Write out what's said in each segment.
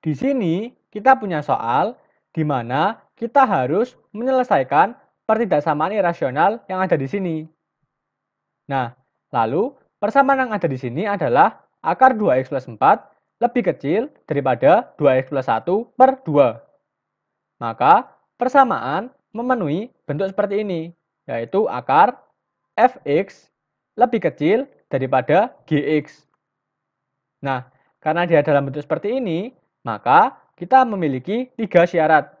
Di sini kita punya soal di mana kita harus menyelesaikan pertidaksamaan irasional yang ada di sini. Nah, lalu persamaan yang ada di sini adalah akar 2x plus 4 lebih kecil daripada 2x plus 1 per 2. Maka persamaan memenuhi bentuk seperti ini, yaitu akar fx lebih kecil daripada gx. Nah, karena dia dalam bentuk seperti ini, maka kita memiliki tiga syarat.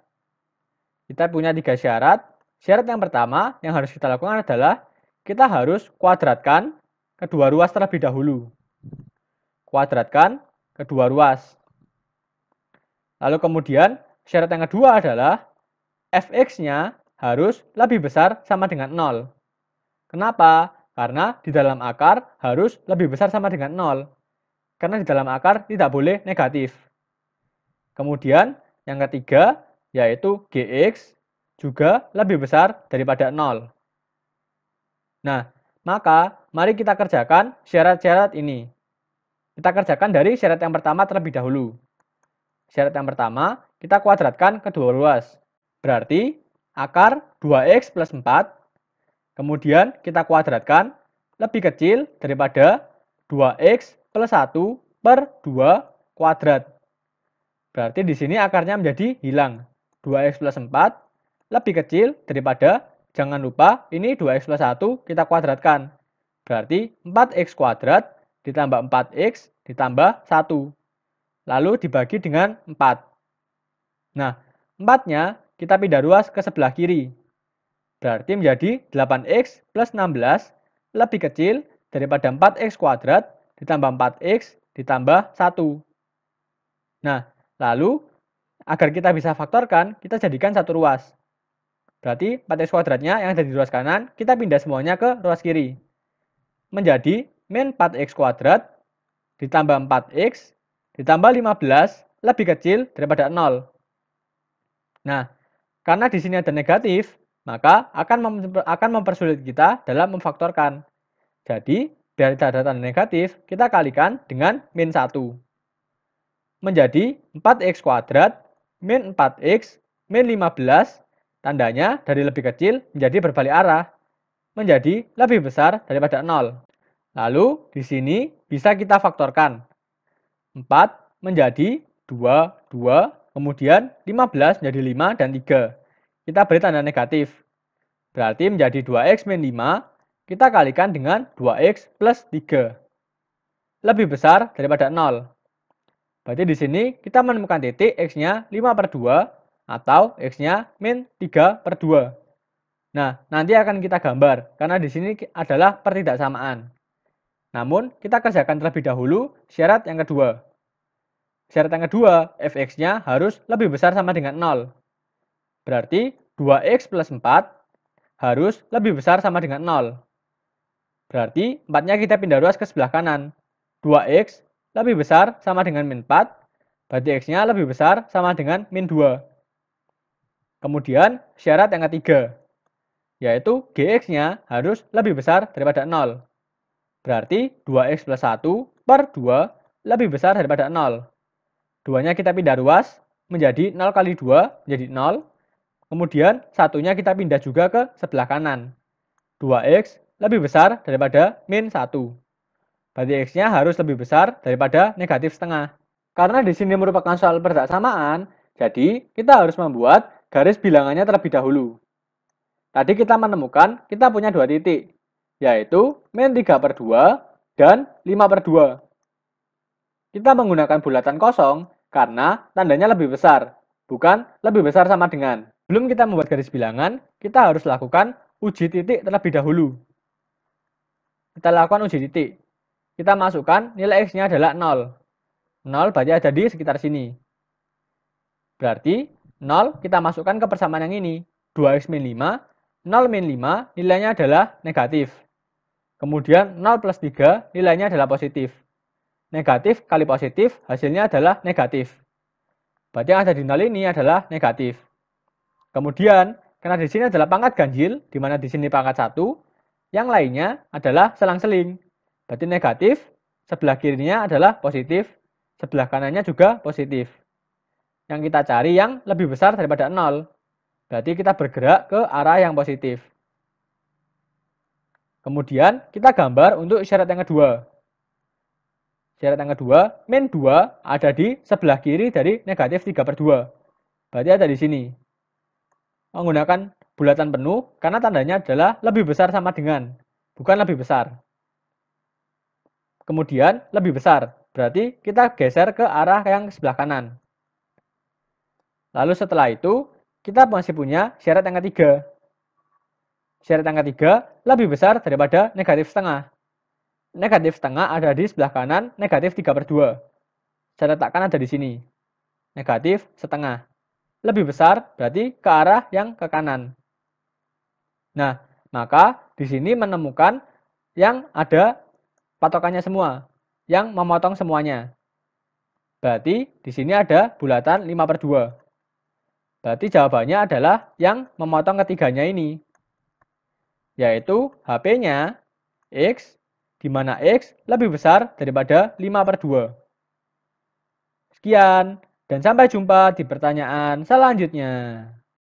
Kita punya tiga syarat. Syarat yang pertama yang harus kita lakukan adalah kita harus kuadratkan kedua ruas terlebih dahulu. Kuadratkan kedua ruas. Lalu kemudian syarat yang kedua adalah fx-nya harus lebih besar sama dengan 0. Kenapa? Karena di dalam akar harus lebih besar sama dengan 0. Karena di dalam akar tidak boleh negatif. Kemudian yang ketiga yaitu GX juga lebih besar daripada 0. Nah, maka mari kita kerjakan syarat-syarat ini. Kita kerjakan dari syarat yang pertama terlebih dahulu. Syarat yang pertama, kita kuadratkan kedua ruas. Berarti akar 2x plus 4, kemudian kita kuadratkan lebih kecil daripada 2x plus 1 per 2 kuadrat. Berarti di sini akarnya menjadi hilang. 2x plus 4 lebih kecil daripada, jangan lupa, ini 2x plus 1 kita kuadratkan. Berarti 4x kuadrat ditambah 4x ditambah 1. Lalu dibagi dengan 4. Nah, 4-nya kita pindah ruas ke sebelah kiri. Berarti menjadi 8x plus 16 lebih kecil daripada 4x kuadrat ditambah 4x ditambah 1. Nah, Lalu, agar kita bisa faktorkan, kita jadikan satu ruas. Berarti 4x kuadratnya yang ada di ruas kanan, kita pindah semuanya ke ruas kiri. Menjadi min 4x kuadrat ditambah 4x ditambah 15 lebih kecil daripada 0. Nah, karena di sini ada negatif, maka akan akan mempersulit kita dalam memfaktorkan. Jadi, dari data negatif, kita kalikan dengan min 1 menjadi 4x kuadrat min 4x min 15, tandanya dari lebih kecil menjadi berbalik arah, menjadi lebih besar daripada 0. Lalu di sini bisa kita faktorkan. 4 menjadi 2, 2, kemudian 15 menjadi 5 dan 3. Kita beri tanda negatif. Berarti menjadi 2x min 5, kita kalikan dengan 2x plus 3. Lebih besar daripada 0. Berarti di sini kita menemukan titik X-nya 5 per 2 atau X-nya min 3 per 2. Nah, nanti akan kita gambar karena di sini adalah pertidaksamaan. Namun, kita kerjakan terlebih dahulu syarat yang kedua. Syarat yang kedua, fx-nya harus lebih besar sama dengan 0. Berarti 2x plus 4 harus lebih besar sama dengan 0. Berarti 4-nya kita pindah ruas ke sebelah kanan. 2x lebih besar sama dengan min 4, berarti X-nya lebih besar sama dengan min 2. Kemudian syarat yang ketiga, yaitu GX-nya harus lebih besar daripada 0. Berarti 2X plus 1 per 2 lebih besar daripada 0. 2-nya kita pindah ruas menjadi 0 kali 2 menjadi 0. Kemudian satunya kita pindah juga ke sebelah kanan. 2X lebih besar daripada min 1. Berarti X-nya harus lebih besar daripada negatif setengah. Karena di sini merupakan soal persamaan, jadi kita harus membuat garis bilangannya terlebih dahulu. Tadi kita menemukan kita punya dua titik, yaitu min 3 per 2 dan 5 per 2. Kita menggunakan bulatan kosong karena tandanya lebih besar, bukan lebih besar sama dengan. Belum kita membuat garis bilangan, kita harus lakukan uji titik terlebih dahulu. Kita lakukan uji titik kita masukkan nilai X-nya adalah 0. 0 berarti ada di sekitar sini. Berarti 0 kita masukkan ke persamaan yang ini. 2x 5, 0 min 5 nilainya adalah negatif. Kemudian 0 plus 3 nilainya adalah positif. Negatif kali positif hasilnya adalah negatif. Berarti yang ada di 0 ini adalah negatif. Kemudian karena di sini adalah pangkat ganjil, di mana di sini pangkat 1, yang lainnya adalah selang-seling. Berarti negatif, sebelah kirinya adalah positif, sebelah kanannya juga positif. Yang kita cari yang lebih besar daripada 0. Berarti kita bergerak ke arah yang positif. Kemudian kita gambar untuk syarat yang kedua. Syarat yang kedua, min 2 ada di sebelah kiri dari negatif 3 per 2. Berarti ada di sini. Menggunakan bulatan penuh karena tandanya adalah lebih besar sama dengan, bukan lebih besar kemudian lebih besar. Berarti kita geser ke arah yang sebelah kanan. Lalu setelah itu, kita masih punya syarat yang ketiga. Syarat yang ketiga lebih besar daripada negatif setengah. Negatif setengah ada di sebelah kanan, negatif 3 per 2. Saya letakkan ada di sini. Negatif setengah. Lebih besar berarti ke arah yang ke kanan. Nah, maka di sini menemukan yang ada patokannya semua, yang memotong semuanya. Berarti di sini ada bulatan 5 per 2. Berarti jawabannya adalah yang memotong ketiganya ini. Yaitu HP-nya X, di mana X lebih besar daripada 5 per 2. Sekian, dan sampai jumpa di pertanyaan selanjutnya.